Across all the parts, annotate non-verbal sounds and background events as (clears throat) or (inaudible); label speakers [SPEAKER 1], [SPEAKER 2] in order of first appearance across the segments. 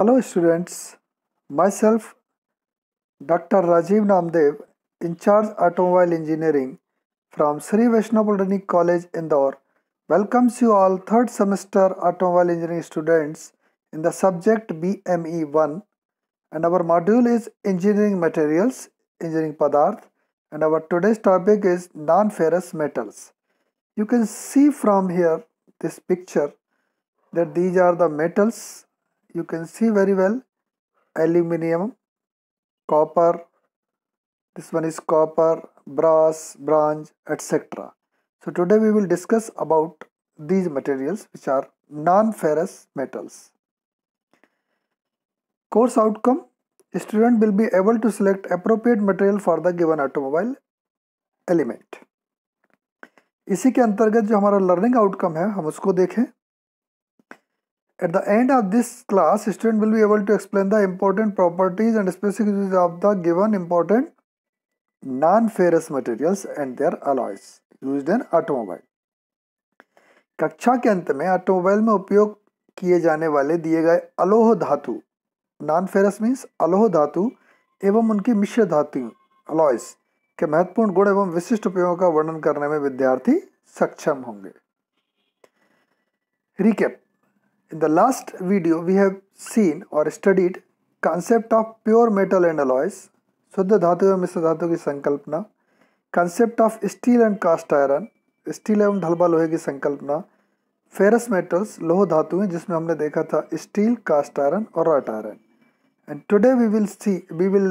[SPEAKER 1] Hello students, myself Dr. Rajiv Namdev, in charge Automobile Engineering from Sri Vaishnav College Indore welcomes you all third semester Automobile Engineering students in the subject BME 1 and our module is Engineering Materials, Engineering Padarth and our today's topic is non-ferrous metals. You can see from here this picture that these are the metals you can see very well aluminium copper this one is copper brass bronze etc so today we will discuss about these materials which are non-ferrous metals course outcome a student will be able to select appropriate material for the given automobile element इसी के अंतर्गत जो हमारा learning outcome है हम उसको देखें At the end of this class, student will be able to explain the important properties and specific uses of the given important non-ferrous materials and their alloys used in automobile. कक्षा के अंत में automobile में उपयोग किए जाने वाले दिए गए अलोह धातु नॉन फेरस मीन्स अलोह धातु एवं उनकी मिश्र धातु अलॉयस के महत्वपूर्ण गुण एवं विशिष्ट उपयोगों का वर्णन करने में विद्यार्थी सक्षम होंगे recap In the last video, we have seen or studied concept of pure metal and alloys, शुद्ध धातु एवं मिश्र धातु की संकल्पना concept of steel and cast iron steel एवं ढलबा लोहे की संकल्पना फेरस मेटल्स लोह हैं जिसमें हमने देखा था स्टील कास्ट आयरन और wrought iron and today we will see we will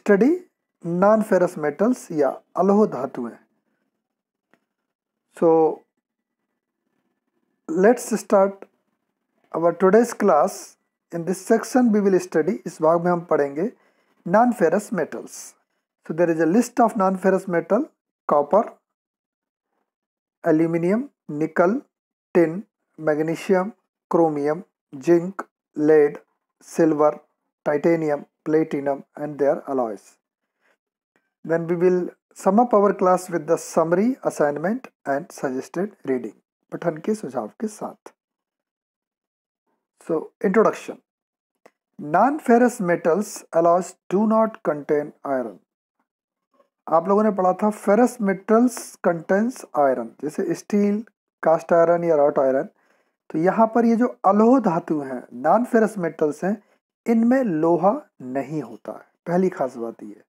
[SPEAKER 1] study non ferrous metals या अलोह धातु हैं so let's start our today's class in this section we will study इस भाग में हम पढ़ेंगे non ferrous metals so there is a list of non ferrous metal copper aluminium nickel tin magnesium chromium zinc lead silver titanium platinum and their alloys then we will sum up our class with the summary assignment and suggested reading पठन के सुझाव के साथ So introduction. Non-ferrous metals alloys do not contain iron. आप लोगों ने पढ़ा था फेरस मेटल्स कंटेंस आयरन जैसे स्टील कास्ट आयरन या रॉट आयरन तो यहाँ पर ये जो अलोह धातु हैं नॉन फेरस मेटल्स हैं इनमें लोहा नहीं होता है पहली खास बात ये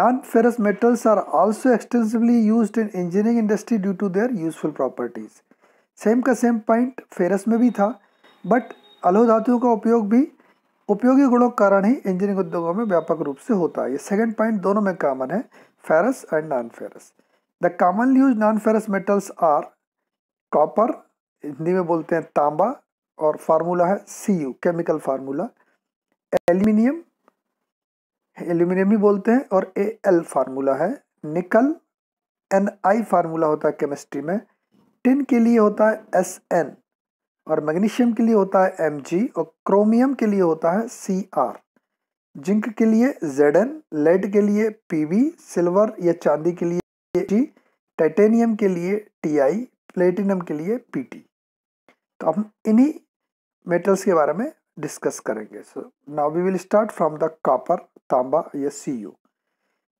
[SPEAKER 1] non ferrous metals are also extensively use in engineering industry due to their useful properties same का सेम पॉइंट फेरस में भी था बट अलोह धातु का उपयोग भी उपयोगी गुणों के कारण ही इंजीनियरिंग उद्योगों में व्यापक रूप से होता है ये सेकेंड पॉइंट दोनों में कॉमन है ferrous and non ferrous the common use non ferrous metals are copper Hindi में बोलते हैं तांबा और फार्मूला है C U chemical formula aluminium aluminium ही बोलते हैं और ए एल फार्मूला है निकल एन आई फार्मूला होता है केमिस्ट्री में टिन के लिए होता है एस एन और मैग्नीशियम के लिए होता है एम और क्रोमियम के लिए होता है सी आर जिंक के लिए जेड एन लेड के लिए पी सिल्वर या चांदी के लिए जी टाइटेनियम के लिए टी आई प्लेटिनम के लिए टी तो हम इन्हीं मेटल्स के बारे में डिस्कस करेंगे so now we will start from the copper तांबा या C U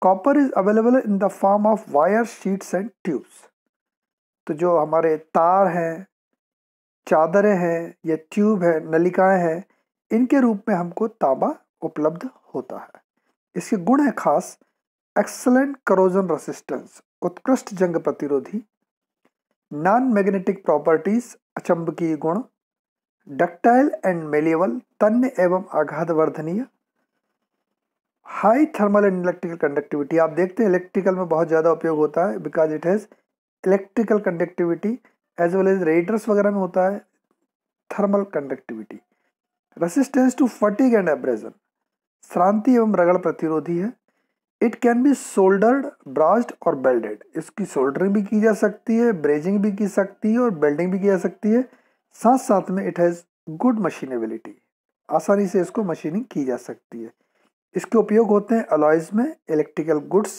[SPEAKER 1] copper is available in the form of wire sheets and tubes तो जो हमारे तार हैं चादरें हैं या ट्यूब है नलिकाएं हैं इनके रूप में हमको तांबा उपलब्ध होता है इसके गुण है खास एक्सलेंट करोजन रेसिस्टेंस उत्कृष्ट जंग प्रतिरोधी नॉन मैग्नेटिक प्रॉपर्टीज अचंबकीय गुण डक्टाइल एंड मेलेबल तन्य एवं आघात वर्धनीय high thermal and electrical conductivity आप देखते हैं इलेक्ट्रिकल में बहुत ज़्यादा उपयोग होता है because it has electrical conductivity as well as रेटर्स वगैरह में होता है thermal conductivity resistance to fatigue and abrasion श्रांति एवं रगड़ प्रतिरोधी है it can be soldered brazed और बेल्डेड इसकी सोल्डरिंग भी की जा सकती है ब्रेजिंग भी की सकती है और बेल्डिंग भी की जा सकती है साथ साथ में इट हैज़ गुड मशीनेबिलिटी आसानी से इसको मशीनिंग की जा सकती है इसके उपयोग होते हैं अलॉयज में इलेक्ट्रिकल गुड्स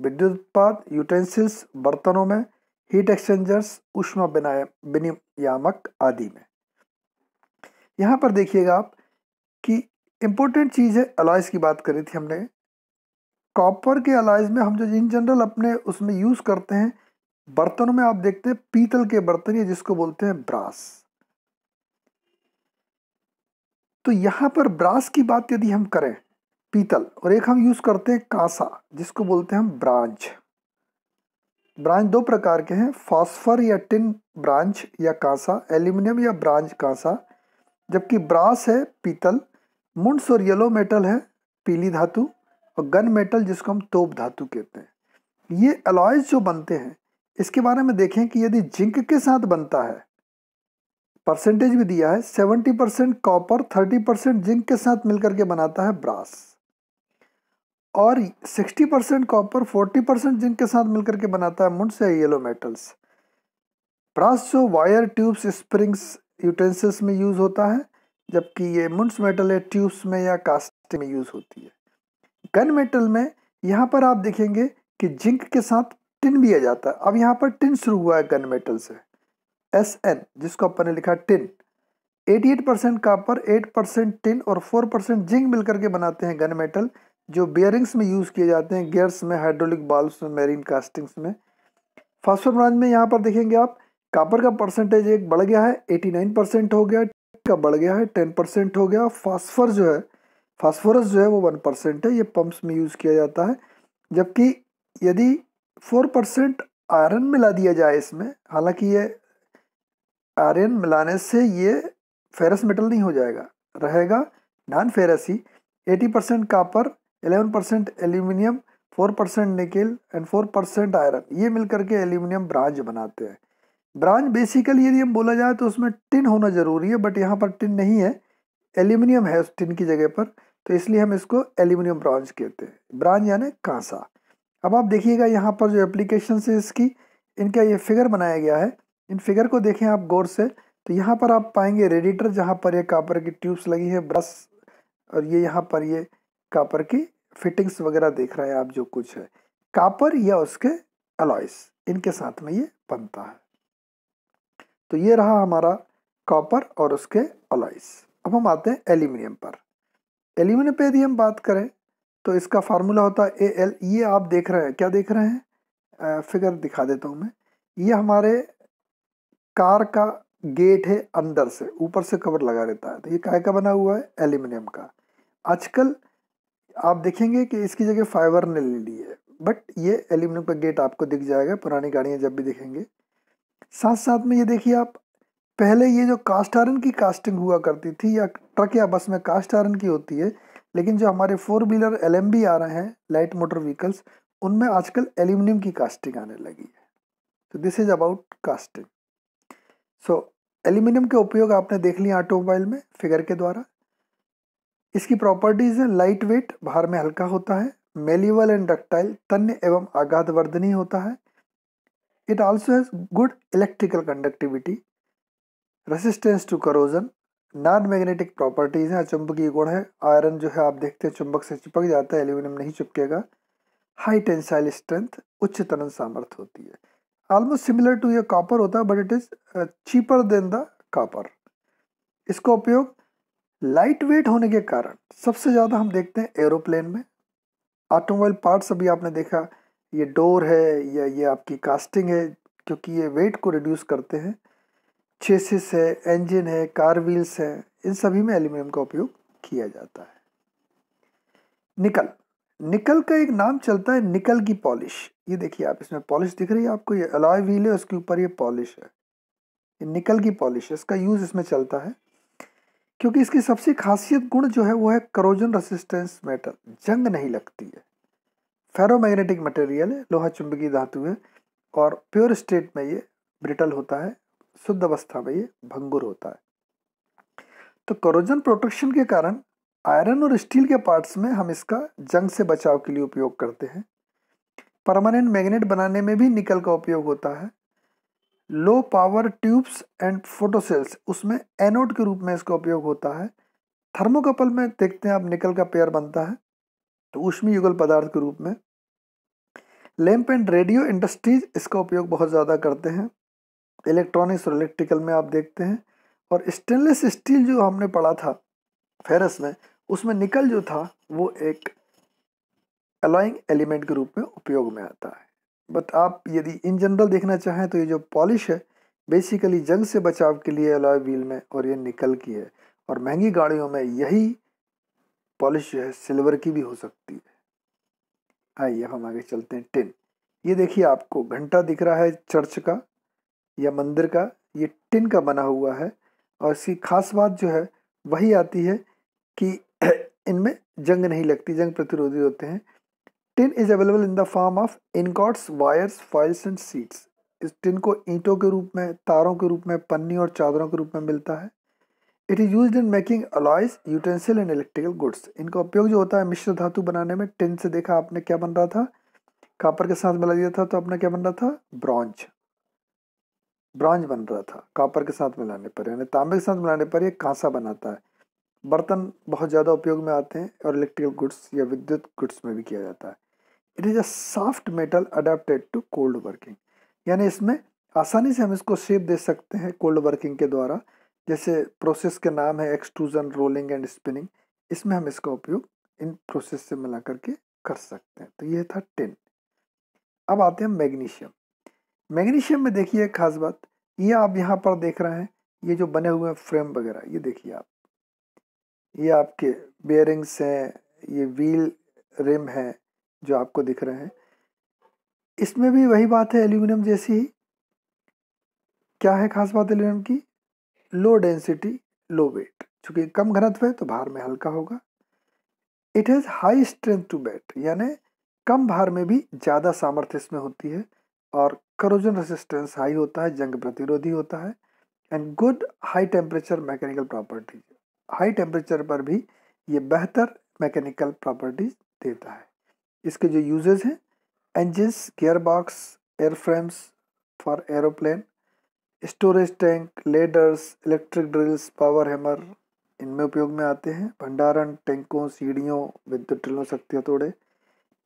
[SPEAKER 1] विद्युत उत्पाद यूटेंसिल्स बर्तनों में हीट एक्सचेंजर्स उष्मा विनियामक आदि में यहाँ पर देखिएगा आप कि इम्पोर्टेंट चीज़ है अलाइज की बात करी थी हमने कॉपर के अलाइज में हम जो इन जनरल अपने उसमें यूज़ करते हैं बर्तनों में आप देखते हैं पीतल के बर्तन या जिसको बोलते हैं ब्रास तो यहाँ पर ब्रास की बात यदि हम करें पीतल और एक हम यूज़ करते हैं कांसा जिसको बोलते हैं हम ब्रांच ब्रांच दो प्रकार के हैं फॉस्फर या टिन ब्रांच या कांसा एल्यूमिनियम या ब्रांच कांसा जबकि ब्रास है पीतल मुंड्स और येलो मेटल है पीली धातु और गन मेटल जिसको हम तोप धातु कहते हैं ये अलॉयज जो बनते हैं इसके बारे में देखें कि यदि जिंक के साथ बनता है परसेंटेज भी दिया है seventy percent copper thirty percent zinc के साथ मिलकर के बनाता है ब्रास और 60 परसेंट कॉपर 40 परसेंट जिंक के साथ मिलकर के बनाता है मुंड से येलो मेटल्स जो वायर ट्यूब्स स्प्रिंग्स यूटेंसिल्स में यूज़ होता है जबकि ये मुंड्स मेटल है ट्यूब्स में या कास्ट में यूज़ होती है गन मेटल में यहाँ पर आप देखेंगे कि जिंक के साथ टिन भी आ जाता है अब यहाँ पर टिन शुरू हुआ है गन मेटल से एस एन जिसको अपन ने लिखा tin 88 percent copper 8 percent tin और 4 परसेंट जिंक मिलकर के बनाते हैं गन मेटल जो बियरिंग्स में यूज़ किए जाते हैं गियर्स में हाइड्रोलिक बाल्ब्स में मेरीन कास्टिंग्स में फास्फोर ब्रांच में यहाँ पर देखेंगे आप कापर का परसेंटेज एक बढ़ गया है 89 परसेंट हो गया का बढ़ गया है 10 परसेंट हो गया फास्फर जो है फास्फोरस जो है वो 1 परसेंट है ये पंप्स में यूज़ किया जाता है जबकि यदि 4 परसेंट आयरन मिला दिया जाए इसमें हालांकि ये आयरन मिलाने से ये फेरस मेटल नहीं हो जाएगा रहेगा नॉन फेरस ही eighty percent copper eleven percent aluminium four percent nickel and four percent iron ये मिलकर के एल्यूमिनियम ब्रांच बनाते हैं ब्रांच बेसिकली यदि हम बोला जाए तो उसमें टिन होना ज़रूरी है बट यहाँ पर टिन नहीं है एल्यूमिनियम है उस टिन की जगह पर तो इसलिए हम इसको एल्यूमिनियम ब्रांच कहते हैं ब्रांच यानी कांसा अब आप देखिएगा यहाँ पर जो एप्लीकेशन है इसकी इनका ये फिगर बनाया गया है इन फिगर को देखें आप गौर से तो यहाँ पर आप पाएंगे रेडिएटर जहाँ पर ये कापर की ट्यूब्स लगी है ब्रश और ये यहाँ पर ये कापर की फिटिंग्स वगैरह देख रहे हैं आप जो कुछ है कापर या उसके अलॉयस इनके साथ में ये बनता है तो ये रहा हमारा कॉपर और उसके अलॉयस अब हम आते हैं एल्यूमिनियम पर एल्यूमिनियम पे यदि हम बात करें तो इसका फार्मूला होता है ए एल ये आप देख रहे हैं क्या देख रहे हैं फिगर दिखा देता हूँ मैं ये हमारे कार का गेट है अंदर से ऊपर से कवर लगा रहता है तो ये काय का बना हुआ है एल्यूमिनियम का आजकल आप देखेंगे कि इसकी जगह फाइवर ने ले ली है बट ये एल्यूमिनियम का गेट आपको दिख जाएगा पुरानी गाड़ियाँ जब भी देखेंगे साथ साथ में ये देखिए आप पहले ये जो कास्ट आयरन की कास्टिंग हुआ करती थी या ट्रक या बस में कास्ट आयरन की होती है लेकिन जो हमारे फोर व्हीलर एल आ रहे हैं लाइट मोटर व्हीकल्स उनमें आजकल एल्यूमिनियम की कास्टिंग आने लगी है तो this is about casting so aluminium के उपयोग आपने देख लिया ऑटोमोबाइल में फिगर के द्वारा इसकी प्रॉपर्टीज है लाइट वेट भार में हल्का होता है मेलिवल एंड डक्टाइल तन्य एवं वर्धनी होता है it also has good electrical conductivity resistance to corrosion non magnetic properties हैं चुंबकीय गुण है आयरन जो है आप देखते हैं चुंबक से चिपक जाता है एल्यूमिनियम नहीं चिपकेगा हाई टेंसाइल स्ट्रेंथ उच्च तनन सामर्थ्य होती है ऑलमोस्ट सिमिलर टू ये कॉपर होता है but it is cheaper than the copper इसका उपयोग लाइट वेट होने के कारण सबसे ज़्यादा हम देखते हैं एरोप्लेन में ऑटोमोबाइल पार्ट्स अभी आपने देखा ये डोर है या ये आपकी कास्टिंग है क्योंकि ये वेट को रिड्यूस करते हैं चेसिस है इंजन है कार व्हील्स हैं इन सभी में एल्यूमिनियम का उपयोग किया जाता है निकल निकल का एक नाम चलता है निकल की पॉलिश ये देखिए आप इसमें पॉलिश दिख रही है आपको ये अलॉय व्हील है उसके ऊपर ये पॉलिश है ये निकल की पॉलिश है इसका यूज़ इसमें चलता है क्योंकि इसकी सबसे खासियत गुण जो है वो है करोजन रेसिस्टेंस मेटल जंग नहीं लगती है फेरोमैग्नेटिक मटेरियल है लोहा चुंबकीय धातु है और प्योर स्टेट में ये ब्रिटल होता है शुद्ध अवस्था में ये भंगुर होता है तो करोजन प्रोटेक्शन के कारण आयरन और स्टील के पार्ट्स में हम इसका जंग से बचाव के लिए उपयोग करते हैं परमानेंट मैग्नेट बनाने में भी निकल का उपयोग होता है low power tubes and photocells उसमें एनोड के रूप में इसका उपयोग होता है थर्मोकपल में देखते हैं आप निकल का पेयर बनता है तो उष्मी युगल पदार्थ के रूप में लैंप एंड रेडियो इंडस्ट्रीज इसका उपयोग बहुत ज़्यादा करते हैं इलेक्ट्रॉनिक्स और इलेक्ट्रिकल में आप देखते हैं और स्टेनलेस स्टील जो हमने पढ़ा था फेरस में उसमें निकल जो था वो एक अलाइंग एलिमेंट के रूप में उपयोग में आता है बट आप यदि इन जनरल देखना चाहें तो ये जो पॉलिश है बेसिकली जंग से बचाव के लिए अलॉय व्हील में और ये निकल की है और महंगी गाड़ियों में यही पॉलिश जो है सिल्वर की भी हो सकती है आइए हम आगे चलते हैं टिन ये देखिए आपको घंटा दिख रहा है चर्च का या मंदिर का ये टिन का बना हुआ है और इसकी खास बात जो है वही आती है कि (clears throat) इनमें जंग नहीं लगती जंग प्रतिरोधी होते हैं tin is available in the form of ingots wires foils and sheets इस टिन को ईंटों के रूप में तारों के रूप में पन्नी और चादरों के रूप में मिलता है it is use in making alloys utensil and electrical goods इनका उपयोग जो होता है मिश्र धातु बनाने में टिन से देखा आपने क्या बन रहा था कापर के साथ मिला दिया था तो अपना क्या बन रहा था ब्रॉन्ज ब्रॉन्ज बन रहा था कापर के साथ मिलाने पर यानी तांबे के साथ मिलाने पर ये कांसा बनाता है बर्तन बहुत ज़्यादा उपयोग में आते हैं और इलेक्ट्रिकल गुड्स या विद्युत गुड्स में भी किया जाता है it is a soft metal adapted to cold working यानी इसमें आसानी से हम इसको शेप दे सकते हैं कोल्ड वर्किंग के द्वारा जैसे प्रोसेस के नाम है एक्सट्रूजन रोलिंग एंड स्पिनिंग इसमें हम इसका उपयोग इन प्रोसेस से मिला करके कर सकते हैं तो ये था टेन अब आते हैं मैग्नीशियम मैग्नीशियम में देखिए एक खास बात ये आप यहाँ पर देख रहे हैं ये जो बने हुए हैं फ्रेम वगैरह ये देखिए आप ये आपके बेयरिंग्स हैं ये व्हील रिम है जो आपको दिख रहे हैं इसमें भी वही बात है एल्यूमिनियम जैसी ही क्या है खास बात एल्यूमिनियम की लो डेंसिटी लो वेट चूँकि कम घनत्व है तो भार में हल्का होगा it has high strength to weight यानी कम भार में भी ज़्यादा सामर्थ्य इसमें होती है और करोजन रेसिस्टेंस हाई होता है जंग प्रतिरोधी होता है and good high temperature mechanical properties high temperature पर भी ये बेहतर मैकेनिकल प्रॉपर्टीज देता है इसके जो यूजेस हैं engines air airframes for aeroplane storage tank ladders electric drills power hammer इनमें उपयोग में आते हैं भंडारण टैंकों सीढ़ियों विद्युत ड्रिलों शक्ति हथोड़े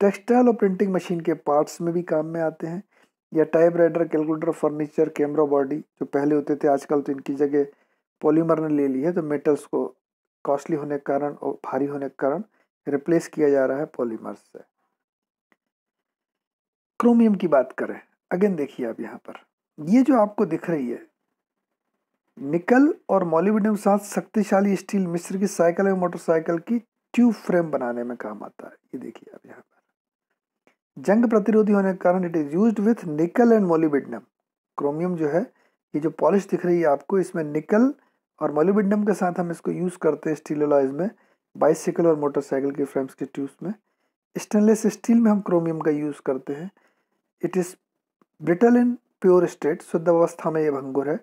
[SPEAKER 1] टेक्सटाइल और प्रिंटिंग मशीन के पार्ट्स में भी काम में आते हैं या typewriter calculator furniture camera body जो पहले होते थे आजकल तो इनकी जगह पॉलीमर ने ले ली है तो मेटल्स को कॉस्टली होने के कारण और भारी होने के कारण रिप्लेस किया जा रहा है पॉलीमर से क्रोमियम की बात करें अगेन देखिए आप यहाँ पर ये जो आपको दिख रही है निकल और मॉलिविडियम साथ शक्तिशाली स्टील मिश्र की साइकिल एवं मोटरसाइकिल की ट्यूब फ्रेम बनाने में काम आता है ये देखिए आप यहाँ पर जंग प्रतिरोधी होने के कारण it is use with nickel and molybdenum chromium जो है ये जो पॉलिश दिख रही है आपको इसमें निकल और मोलिविडनम के साथ हम इसको यूज़ करते हैं स्टील अलॉयज में बाइसिकल और मोटरसाइकिल के फ्रेम्स के ट्यूब्स में स्टेनलेस स्टील में हम क्रोमियम का यूज़ करते हैं it is brittle in pure state शुद्ध अवस्था में ये भंगुर है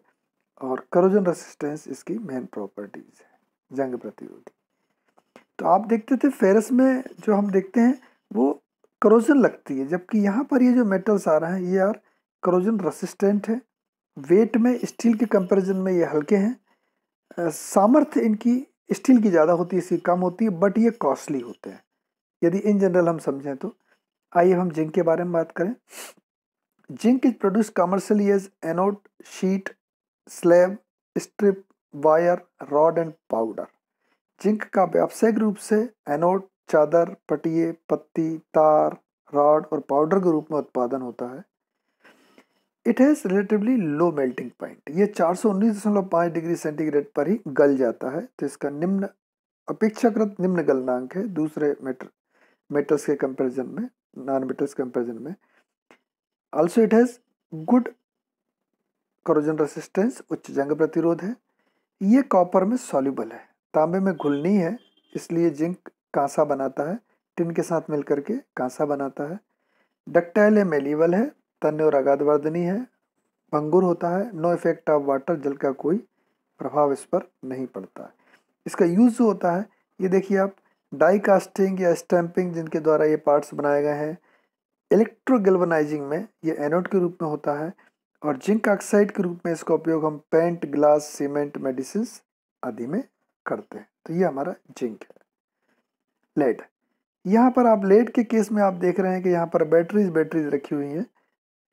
[SPEAKER 1] और करोजन रेसिस्टेंस इसकी मेन प्रॉपर्टीज है जंग प्रतिरोधी तो आप देखते थे फेरस में जो हम देखते हैं वो करोजन लगती है जबकि यहाँ पर ये जो मेटल्स आ रहे हैं ये यार करोजन रेसिस्टेंट है वेट में स्टील के कंपैरिजन में ये हल्के हैं सामर्थ्य इनकी स्टील की ज़्यादा होती है इसकी कम होती है बट ये कॉस्टली होते हैं यदि इन जनरल हम समझें तो आइए हम जिंक के बारे में बात करें zinc is produce commercially as anode sheet slab strip wire rod and powder zinc का व्यावसायिक रूप से एनोड चादर पटिए पत्ती तार रॉड और पाउडर के रूप में उत्पादन होता है it has relatively low melting point ये चार सौ उन्नीस दशमलव पाँच डिग्री सेंटीग्रेड पर ही गल जाता है तो इसका निम्न अपेक्षाकृत निम्न गलनांक है दूसरे मेटर मेटल्स के कंपेरिजन में nanometers कंपेरिजन में also it has good corrosion resistance उच्च जंग प्रतिरोध है ये कॉपर में सॉल्यूबल है तांबे में घुलनी है इसलिए जिंक कांसा बनाता है टिन के साथ मिलकर के कांसा बनाता है डक्टाइल है मेलीवल है तन्य और अगाधवर्धनी है भंगुर होता है नो इफेक्ट ऑफ वाटर जल का कोई प्रभाव इस पर नहीं पड़ता है इसका यूज़ जो होता है ये देखिए आप डाई कास्टिंग या स्टैंपिंग जिनके द्वारा ये पार्ट्स बनाए गए हैं इलेक्ट्रोगलवनाइजिंग में ये एनोड के रूप में होता है और जिंक ऑक्साइड के रूप में इसका उपयोग हम पेंट ग्लास सीमेंट मेडिसिन आदि में करते हैं तो ये हमारा जिंक है लेड यहाँ पर आप लेड के केस में आप देख रहे हैं कि यहाँ पर बैटरीज बैटरीज रखी हुई हैं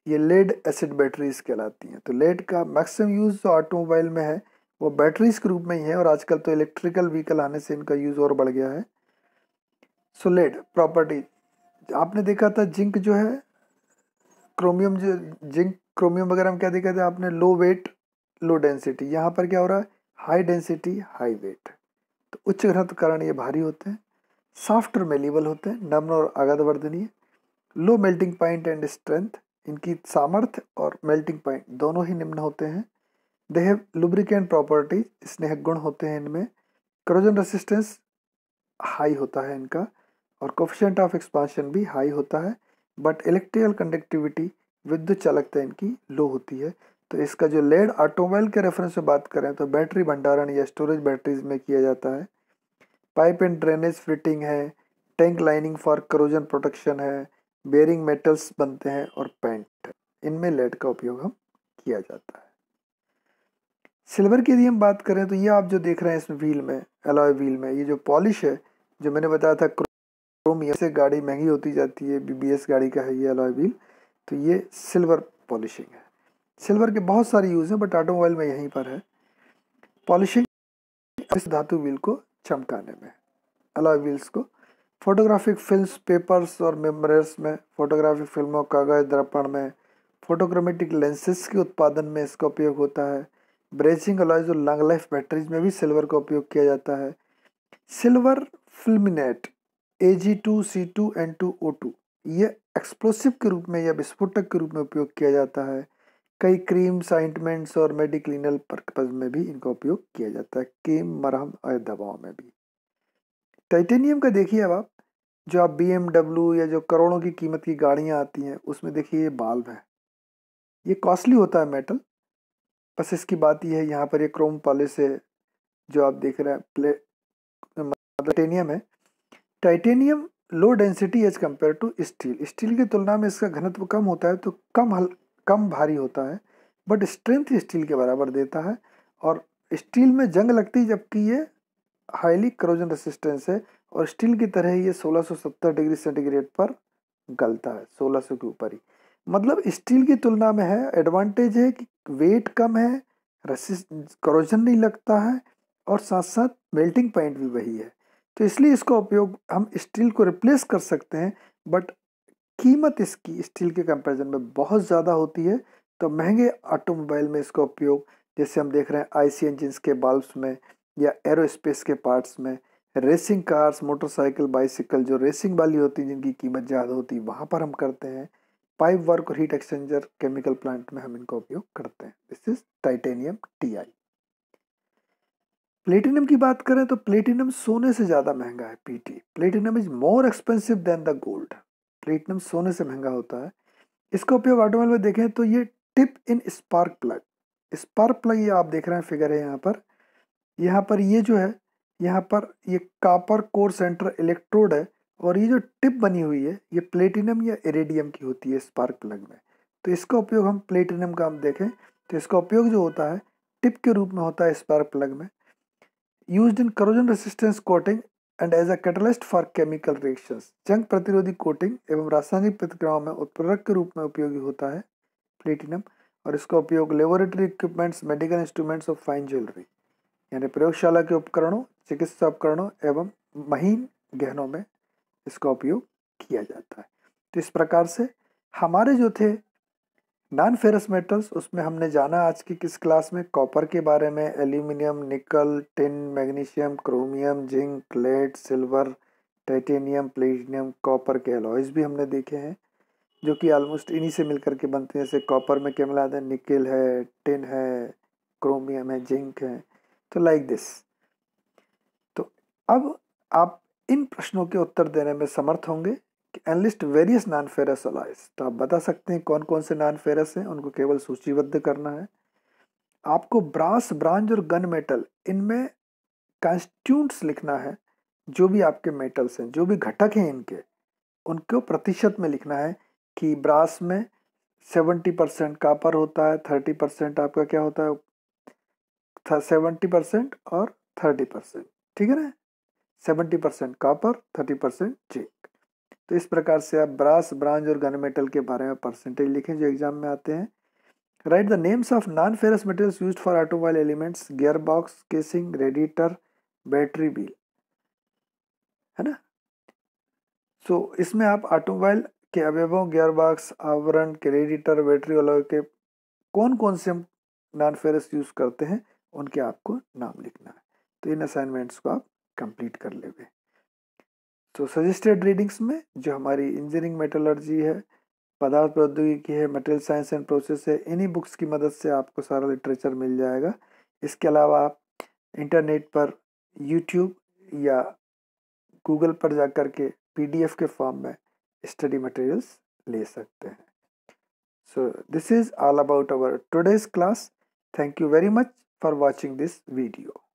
[SPEAKER 1] ये लेड एसिड बैटरीज कहलाती हैं तो लेड का मैक्सिमम यूज़ जो ऑटोमोबाइल में है वो बैटरीज के रूप में ही है और आजकल तो इलेक्ट्रिकल व्हीकल आने से इनका यूज़ और बढ़ गया है सुलेट प्रॉपर्टी आपने देखा था जिंक जो है क्रोमियम जो जिंक क्रोमियम वगैरह में क्या देखा था आपने लो वेट लो डेंसिटी यहाँ पर क्या हो रहा है हाई डेंसिटी हाई वेट तो उच्च घनत्व कारण ये भारी होते हैं सॉफ्ट और मेलेबल होते हैं नम्न और वर्धनीय low melting point and strength इनकी सामर्थ्य और मेल्टिंग पॉइंट दोनों ही निम्न होते हैं दे हैव लुब्रिकेंट प्रॉपर्टीज स्नेह गुण होते हैं इनमें क्रोजन रेसिस्टेंस हाई होता है इनका और कोफिशेंट ऑफ एक्सपांशन भी हाई होता है बट इलेक्ट्रिकल कंडक्टिविटी विद्युत चालकता इनकी लो होती है तो इसका जो लेड ऑटोमोबाइल के रेफरेंस में बात करें तो बैटरी भंडारण या स्टोरेज बैटरीज में किया जाता है पाइप एंड ड्रेनेज फिटिंग है tank lining for corrosion protection है बेरिंग मेटल्स बनते हैं और पेंट इनमें लेड का उपयोग हम किया जाता है सिल्वर की यदि हम बात करें तो ये आप जो देख रहे हैं इस व्हील में अलॉय व्हील में ये जो पॉलिश है जो मैंने बताया था क्रोम से गाड़ी महंगी होती जाती है बीबीएस गाड़ी का है ये अलॉय व्हील तो ये सिल्वर पॉलिशिंग है सिल्वर के बहुत सारे यूज़ हैं बट ऑटोमोबाइल में यहीं पर है पॉलिशिंग इस धातु व्हील को चमकाने में अलॉय व्हील्स को फोटोग्राफिक फिल्म पेपर्स और मेमरस में फोटोग्राफिक फिल्मों कागज दर्पण में फोटोग्रामेटिक लेंसेस के उत्पादन में इसका उपयोग होता है ब्रेसिंग अलॉयज और लॉन्ग लाइफ बैटरीज में भी सिल्वर का उपयोग किया जाता है silver fulminate A G two C two N two O two ये एक्सप्लोसिव के रूप में या विस्फोटक के रूप में उपयोग किया जाता है कई क्रीम्स आइंटमेंट्स और मेडिक्लिनल पर्पज में भी इनका उपयोग किया जाता है कीम मरहम और दवाओं में भी टाइटेनियम का देखिए अब आप जो आप बी या जो करोड़ों की कीमत की गाड़ियाँ आती हैं उसमें देखिए ये बाल्ब है ये कॉस्टली होता है मेटल बस इसकी बात यह है यहाँ पर ये क्रोम पॉलिस है जो आप देख रहे हैं प्ले टेनियम मतलब है titanium low density as compare to steel steel की तुलना में इसका घनत्व कम होता है तो कम हल कम भारी होता है बट स्ट्रेंथ स्टील के बराबर देता है और स्टील में जंग लगती जबकि ये हाईली करोजन रेसिस्टेंस है और स्टील की तरह ये 1670 डिग्री सेंटीग्रेड पर गलता है 1600 के ऊपर ही मतलब स्टील की तुलना में है एडवांटेज है कि वेट कम है रसिस्ट करोजन नहीं लगता है और साथ साथ मेल्टिंग पॉइंट भी वही है तो इसलिए इसका उपयोग हम स्टील को रिप्लेस कर सकते हैं बट कीमत इसकी स्टील के कंपैरिजन में बहुत ज़्यादा होती है तो महंगे ऑटोमोबाइल में इसका उपयोग जैसे हम देख रहे हैं आईसी इंजिन्स के बल्ब्स में या एरोस्पेस के पार्ट्स में रेसिंग कार्स मोटरसाइकिल बाइसिकल जो रेसिंग वाली होती है जिनकी कीमत ज़्यादा होती है वहाँ पर हम करते हैं पाइप वर्क और हीट एक्सचेंजर केमिकल प्लांट में हम इनका उपयोग करते हैं this is titanium T I platinum की बात करें तो प्लेटिनम सोने से ज़्यादा महंगा है PT platinum is more expensive than the gold platinum सोने से महंगा होता है इसका उपयोग ऑटोमोबाइल में देखें तो ये tip in spark plug spark plug ये आप देख रहे हैं फिगर है यहाँ पर यहाँ पर ये जो है यहाँ पर ये कापर कोर सेंटर इलेक्ट्रोड है और ये जो टिप बनी हुई है ये प्लेटिनम या इरेडियम की होती है स्पार्क प्लग में तो इसका उपयोग हम प्लेटिनम का हम देखें तो इसका उपयोग जो होता है टिप के रूप में होता है स्पार्क प्लग में use in corrosion resistance coating and as a catalyst for chemical reactions जंग प्रतिरोधी कोटिंग एवं रासायनिक प्रतिक्रियाओं में उत्प्रेरक के रूप में उपयोगी होता है प्लेटिनम और इसका उपयोग लेबोरेटरी इक्विपमेंट्स मेडिकल इंस्ट्रूमेंट्स और फाइन ज्वेलरी यानी प्रयोगशाला के उपकरणों चिकित्सा उपकरणों एवं महीन गहनों में इसका उपयोग किया जाता है तो इस प्रकार से हमारे जो थे नॉन फेरस मेटल्स उसमें हमने जाना आज की किस क्लास में कॉपर के बारे में aluminium nickel tin magnesium chromium zinc lead silver titanium platinum copper के एलॉयज भी हमने देखे हैं जो कि ऑलमोस्ट इन्हीं से मिलकर के बनते हैं जैसे कॉपर में क्या मिला है निकल है टिन है क्रोमियम है जिंक है तो लाइक दिस तो अब आप इन प्रश्नों के उत्तर देने में समर्थ होंगे enlist various non ferrous alloys तो आप बता सकते हैं कौन कौन से नॉन फेरस हैं उनको केवल सूचीबद्ध करना है आपको ब्रास ब्रांज और गन मेटल इनमें कंस्ट्यूंट्स लिखना है जो भी आपके मेटल्स हैं जो भी घटक हैं इनके उनको प्रतिशत में लिखना है कि ब्रास में सेवेंटी परसेंट कापर होता है थर्टी परसेंट आपका क्या होता है सेवेंटी परसेंट और थर्टी परसेंट ठीक है ना seventy percent copper thirty percent zinc तो इस प्रकार से आप ब्रास ब्रांज और गन मेटल के बारे में परसेंटेज लिखें जो एग्जाम में आते हैं write the names of non ferrous metals use for automobile elements gear box casing radiator battery बिल है ना सो so, इसमें आप ऑटोमोबाइल के अवयवों गियरबॉक्स आवरण के रेडिएटर बैटरी वालों के कौन कौन से हम नॉन फेरस यूज़ करते हैं उनके आपको नाम लिखना है तो इन असाइनमेंट्स को आप कंप्लीट कर लेंगे तो सजेस्टेड रीडिंग्स में जो हमारी इंजीनियरिंग मेटलर्जी है पदार्थ प्रौद्योगिकी है मटेरियल साइंस एंड प्रोसेस है इन्हीं बुक्स की मदद से आपको सारा लिटरेचर मिल जाएगा इसके अलावा आप इंटरनेट पर यूट्यूब या गूगल पर जा कर के पीडीएफ के फॉर्म में स्टडी मटेरियल्स ले सकते हैं so this is all about our today's class thank you very much for watching this video